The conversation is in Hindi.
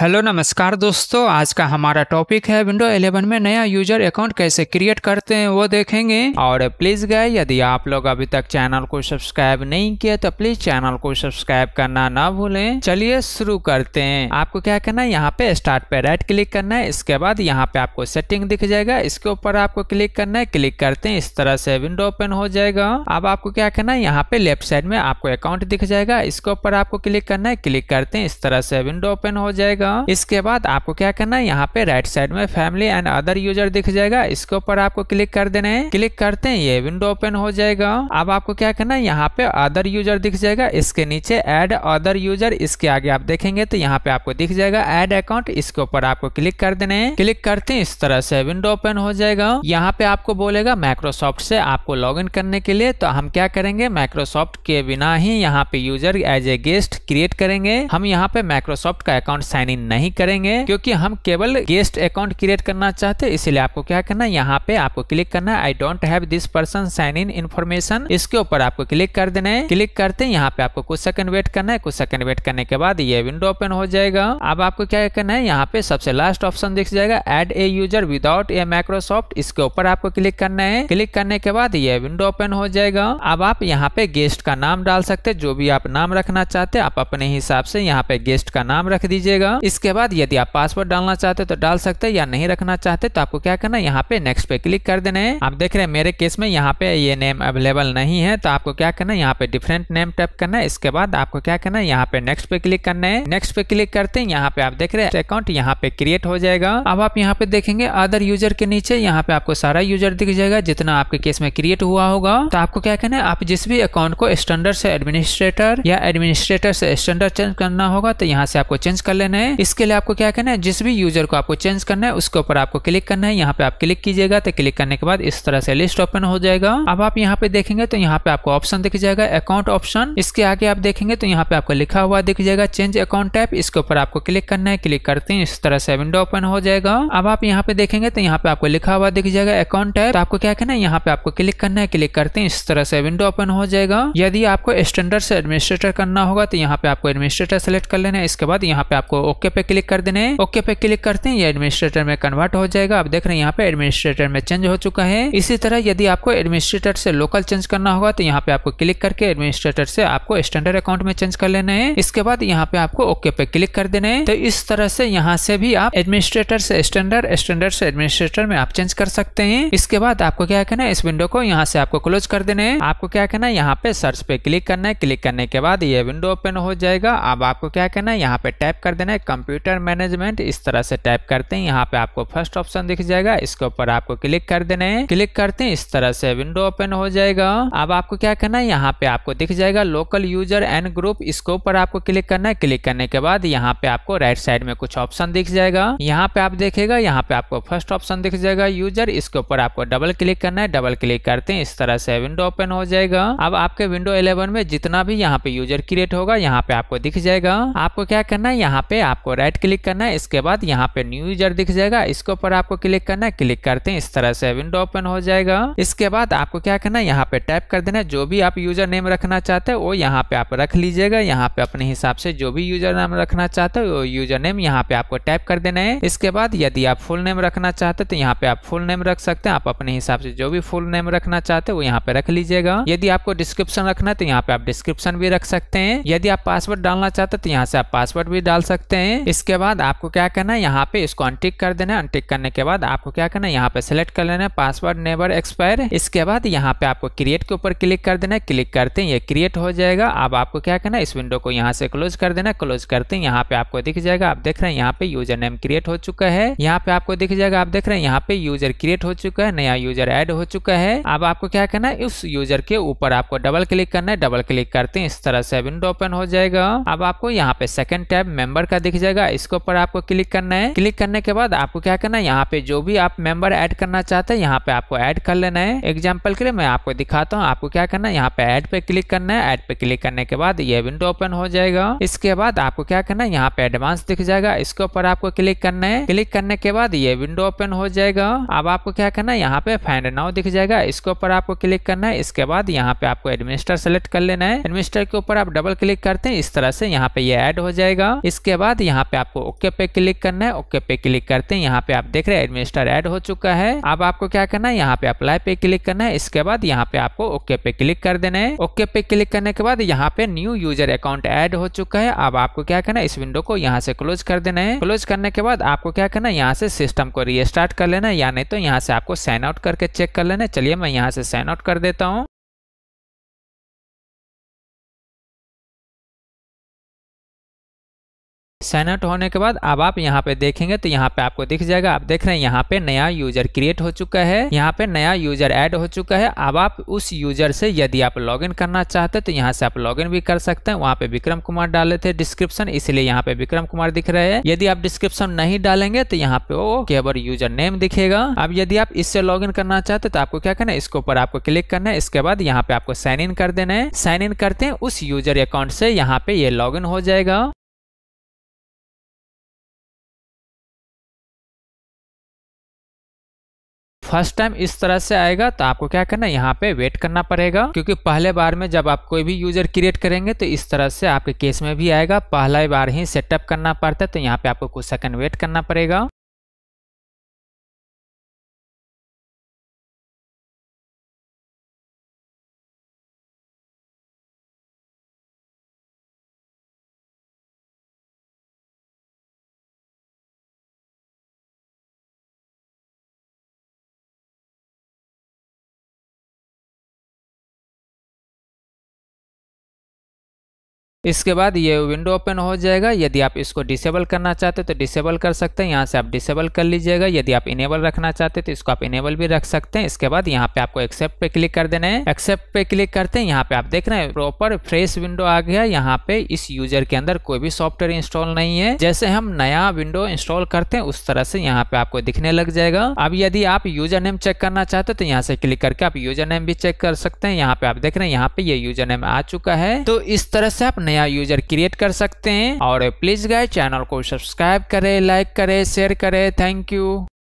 हेलो नमस्कार दोस्तों आज का हमारा टॉपिक है विंडो 11 में नया यूजर अकाउंट कैसे क्रिएट करते हैं वो देखेंगे और प्लीज गए यदि आप लोग अभी तक चैनल को सब्सक्राइब नहीं किया तो प्लीज चैनल को सब्सक्राइब करना ना भूलें चलिए शुरू करते हैं आपको क्या करना है यहाँ पे स्टार्ट पे राइट क्लिक करना है इसके बाद यहाँ पे आपको सेटिंग दिख जाएगा इसके ऊपर आपको क्लिक करना है क्लिक करते हैं इस तरह से विंडो ओपन हो जाएगा अब आपको क्या करना है यहाँ पे लेफ्ट साइड में आपको अकाउंट दिख जाएगा इसके ऊपर आपको क्लिक करना है क्लिक करते हैं इस तरह से विंडो ओपन हो जाएगा जाएगा इसके बाद आपको क्या करना है यहाँ पे राइट साइड में फैमिली एंड अदर यूजर दिख जाएगा इसके ऊपर आपको क्लिक कर देना है क्लिक करते हैं ये विंडो ओपन हो जाएगा अब आपको क्या करना है यहाँ पे अदर यूजर दिख जाएगा इसके नीचे एड अदर यूजर इसके आगे आप देखेंगे तो यहाँ पे आपको दिख जाएगा एड अकाउंट इसके ऊपर आपको क्लिक कर देने है क्लिक करते हैं इस तरह से विंडो ओपन हो जाएगा यहाँ पे आपको बोलेगा माइक्रोसॉफ्ट से आपको लॉग इन करने के लिए तो हम क्या करेंगे माइक्रोसॉफ्ट के बिना ही यहाँ पे user as a guest create करेंगे हम यहाँ पे माइक्रोसॉफ्ट का अकाउंट साइन इन नहीं करेंगे क्योंकि हम केवल गेस्ट अकाउंट क्रिएट करना चाहते इसलिए आपको क्या करना है यहाँ पे आपको क्लिक करना है I don't have this person sign in information इसके ऊपर आपको क्लिक कर देना है क्लिक करते हैं यहाँ पे आपको कुछ सेकंड वेट करना है कुछ सेकंड वेट करने के बाद ये विंडो ओपन हो जाएगा अब आपको क्या करना है यहाँ पे सबसे लास्ट ऑप्शन दिख जाएगा add a user without a Microsoft इसके ऊपर आपको क्लिक करना है क्लिक करने के बाद ये विंडो ओपन हो जाएगा अब आप यहाँ पे गेस्ट का नाम डाल सकते जो भी आप नाम रखना चाहते आप अपने हिसाब से यहाँ पे गेस्ट का नाम रख दीजिएगा इसके बाद यदि आप पासवर्ड डालना चाहते हो तो डाल सकते हैं या नहीं रखना चाहते तो आपको क्या करना है यहाँ पे नेक्स्ट पे क्लिक कर देना है आप देख रहे हैं मेरे केस में यहाँ पे ये नेम अवेलेबल नहीं है तो आपको क्या करना है यहाँ पे डिफरेंट नेम टाइप करना है इसके बाद आपको क्या करना है यहाँ पे नेक्स्ट पे क्लिक करना है नेक्स्ट पे क्लिक करते हैं यहाँ पे आप देख रहे हैं अकाउंट यहाँ पे क्रिएट हो जाएगा अब आप यहाँ पे देखेंगे अदर यूजर के नीचे यहाँ पे आपको सारा यूजर दिख जाएगा जितना आपके केस में क्रिएट हुआ होगा तो आपको क्या करना है आप जिस भी अकाउंट को स्टैंडर्ड से एडमिनिस्ट्रेटर या एडमिनिस्ट्रेटर से स्टैंडर्ड चेंज करना होगा तो यहाँ से आपको चेंज कर लेना है इसके लिए आपको क्या करना है जिस भी यूजर को आपको चेंज करना है उसके ऊपर आपको क्लिक करना है यहाँ पे आप क्लिक कीजिएगा तो क्लिक करने के बाद इस तरह से लिस्ट ओपन हो जाएगा अब आप यहाँ पे देखेंगे तो यहाँ पे आपको ऑप्शन दिख जाएगा अकाउंट ऑप्शन इसके आगे आप देखेंगे तो यहाँ पे आपको लिखा हुआ दिख जाएगा चेंज अकाउंट टाइप इसके ऊपर आपको क्लिक करना है क्लिक करते हैं इस तरह से विंडो ओपन हो जाएगा अब आप यहाँ पे देखेंगे तो यहाँ पे आपको लिखा हुआ दिख जाएगा अकाउंट टाइप तो आपको क्या करना है यहाँ पे आपको क्लिक करना है क्लिक करते हैं इस तरह से विंडो ओपन हो जाएगा यदि आपको स्टैंडर्ड से एडमिनिस्ट्रेटर करना होगा तो यहाँ पे आपको एडमिनिस्ट्रेटर सेलेक्ट कर लेना है इसके बाद यहाँ पे आपको ओके पे क्लिक कर देने ओके पे क्लिक करते हैं ये एडमिनिस्ट्रेटर में कन्वर्ट हो जाएगा आप देख रहे हैं यहाँ पे एडमिनिस्ट्रेटर में चेंज हो चुका है इसी तरह यदि आपको एडमिनिस्ट्रेटर से लोकल चेंज करना होगा तो यहाँ पे आपको क्लिक करके एडमिनिस्ट्रेटर से आपको स्टैंडर्ड अकाउंट में चेंज कर लेना है इसके बाद यहाँ पे आपको ओके पे क्लिक कर देना है तो इस तरह से यहाँ से भी आप एडमिनिस्ट्रेटर से स्टैंडर्ड स्टैंडर्ड से एडमिनिस्ट्रेटर में आप चेंज कर सकते हैं इसके बाद आपको क्या करना है इस विंडो को यहाँ से आपको क्लोज कर देना है आपको क्या करना है यहाँ पे सर्च पे क्लिक करना है क्लिक करने के बाद ये विंडो ओपन हो जाएगा अब आपको क्या करना है यहाँ पे टाइप कर देना है कंप्यूटर मैनेजमेंट इस तरह से टाइप करते हैं यहाँ पे आपको फर्स्ट ऑप्शन दिख जाएगा इसके ऊपर आपको क्लिक कर देना है क्लिक करते हैं इस तरह से विंडो ओपन हो जाएगा अब आपको क्या करना है यहाँ पे आपको दिख जाएगा लोकल यूजर एंड ग्रुप इसके ऊपर आपको क्लिक करना है क्लिक करने के बाद यहाँ पे आपको राइट साइड में कुछ ऑप्शन दिख जाएगा यहाँ पे आप देखेगा यहाँ पे आपको फर्स्ट ऑप्शन दिख जाएगा यूजर इसके ऊपर आपको डबल क्लिक करना है डबल क्लिक करते हैं इस तरह से विंडो ओपन हो जाएगा अब आपके विंडो इलेवन में जितना भी यहाँ पे यूजर क्रिएट होगा यहाँ पे आपको दिख जाएगा आपको क्या करना है यहाँ पे आप आपको राइट क्लिक करना है इसके बाद यहाँ पे न्यू यूजर दिख जाएगा इसके ऊपर आपको क्लिक करना है क्लिक करते हैं इस तरह से विंडो ओपन हो जाएगा इसके बाद आपको क्या करना है यहाँ पे टाइप कर देना है जो भी आप यूजर नेम रखना चाहते हैं वो यहाँ पे आप रख लीजिएगा यहाँ पे अपने हिसाब से जो भी यूजर नाम रखना चाहते हो वो यूजर नेम यहाँ पे आपको टाइप कर देना है इसके बाद यदि आप फुल नेम रखना चाहते तो यहाँ पे आप फुल नेम रख सकते हैं आप अपने हिसाब से जो भी फुल नेम रखना चाहते हो वो यहाँ पे रख लीजिएगा यदि आपको डिस्क्रिप्शन रखना है तो यहाँ पे आप डिस्क्रिप्शन भी रख सकते हैं यदि आप पासवर्ड डालना चाहते हो तो यहाँ से आप पासवर्ड भी डाल सकते हैं हैं इसके बाद आपको क्या करना है यहाँ पे इसको अनटिक कर देना है अनटिक करने के बाद आपको क्या करना है यहाँ पे सेलेक्ट कर लेना है पासवर्ड नेवर एक्सपायर इसके बाद यहाँ पे आपको क्रिएट के ऊपर क्लिक कर देना है क्लिक करते हैं ये क्रिएट हो जाएगा अब आपको क्या करना है इस विंडो को यहाँ से क्लोज कर देना क्लोज करते हैं यहाँ पे आपको दिख जाएगा आप देख रहे हैं यहाँ पे यूजर नेम क्रिएट हो चुका है यहाँ पे आपको दिख जाएगा आप देख रहे हैं यहाँ पे यूजर क्रिएट हो चुका है नया यूजर एड हो चुका है अब आपको क्या करना है उस यूजर के ऊपर आपको डबल क्लिक करना है डबल क्लिक करते हैं इस तरह से विंडो ओपन हो जाएगा अब आपको यहाँ पे सेकंड टैब मेंबर का दिख जाएगा इसके ऊपर आपको क्लिक करना है क्लिक करने के बाद आपको क्या करना है यहाँ पे जो भी आप मेंबर ऐड करना चाहते हैं यहाँ पे आपको ऐड कर लेना है एग्जाम्पल के लिए मैं आपको दिखाता हूँ आपको क्या करना है यहाँ पे ऐड पे क्लिक करना है ऐड पे क्लिक करने के बाद ये विंडो ओपन हो जाएगा इसके बाद आपको क्या करना है यहाँ पे एडवांस दिख जाएगा इसके ऊपर आपको क्लिक करना है क्लिक करने के बाद ये विंडो ओपन हो जाएगा अब आपको क्या करना है यहाँ पे फाइंड नाउ दिख जाएगा इसके ऊपर आपको क्लिक करना है इसके बाद यहाँ पे आपको एडमिनिस्टर सेलेक्ट कर लेना है एडमिनिस्टर के ऊपर आप डबल क्लिक करते हैं इस तरह से यहाँ पे ये ऐड हो जाएगा इसके बाद यहाँ पे आपको ओके पे क्लिक करना है ओके पे क्लिक करते हैं यहाँ पे आप देख रहे हैं एडमिनिस्टर ऐड हो चुका है अब आपको क्या करना है यहाँ पे अप्लाई पे क्लिक करना है इसके बाद यहाँ पे आपको ओके पे क्लिक कर देना है ओके पे क्लिक करने के बाद यहाँ पे न्यू यूजर अकाउंट एड हो चुका है अब आपको क्या करना है इस विंडो को यहाँ से क्लोज कर देना है क्लोज करने के बाद आपको क्या करना है यहाँ से सिस्टम को रिस्टार्ट कर लेना है या नहीं तो यहाँ से आपको साइन आउट करके चेक कर लेना चलिए मैं यहाँ से साइन आउट कर देता हूँ साइन आउट होने के बाद अब आप यहाँ पे देखेंगे तो यहाँ पे आपको दिख जाएगा आप देख रहे हैं यहाँ पे नया यूजर क्रिएट हो चुका है यहाँ पे नया यूजर ऐड हो चुका है अब आप उस यूजर से यदि आप लॉगिन करना चाहते तो यहाँ से आप लॉगिन भी कर सकते हैं वहाँ पे विक्रम कुमार डाले थे डिस्क्रिप्शन इसलिए यहाँ पे विक्रम कुमार दिख रहे हैं यदि आप डिस्क्रिप्शन नहीं डालेंगे तो यहाँ पे वो केवल यूजर नेम दिखेगा अब यदि आप इससे लॉग इन करना चाहते तो आपको क्या करना है इसके ऊपर आपको क्लिक करना है इसके बाद यहाँ पे आपको साइन इन कर देना है साइन इन करते हैं उस यूजर अकाउंट से यहाँ पे ये लॉग इन हो जाएगा फर्स्ट टाइम इस तरह से आएगा तो आपको क्या करना है यहाँ पे वेट करना पड़ेगा क्योंकि पहले बार में जब आप कोई भी यूजर क्रिएट करेंगे तो इस तरह से आपके केस में भी आएगा पहला बार ही सेटअप करना पड़ता है तो यहाँ पे आपको कुछ सेकंड वेट करना पड़ेगा इसके बाद ये विंडो ओपन हो जाएगा यदि आप इसको डिसेबल करना चाहते हैं तो डिसेबल कर सकते हैं यहाँ से आप डिसेबल कर लीजिएगा यदि आप इनेबल रखना चाहते तो इसको आप इनेबल भी रख सकते हैं इसके बाद यहाँ पे आपको एक्सेप्ट पे क्लिक कर देना है एक्सेप्ट पे क्लिक करते हैं यहाँ पे आप देख रहे हैं प्रॉपर फ्रेश विंडो आ गया यहाँ पे इस यूजर के अंदर कोई भी सॉफ्टवेयर इंस्टॉल नहीं है जैसे हम नया विंडो इंस्टॉल करते हैं उस तरह से यहाँ पे आपको दिखने लग जाएगा अब यदि आप यूजर नेम चेक करना चाहते तो यहाँ से क्लिक करके आप यूजर नेम भी चेक कर सकते हैं यहाँ पे आप देख रहे हैं यहाँ पे ये यूजर नेम आ चुका है तो इस तरह से आप नया नया यूजर क्रिएट कर सकते हैं और प्लीज गाय चैनल को सब्सक्राइब करे लाइक करे शेयर करे थैंक यू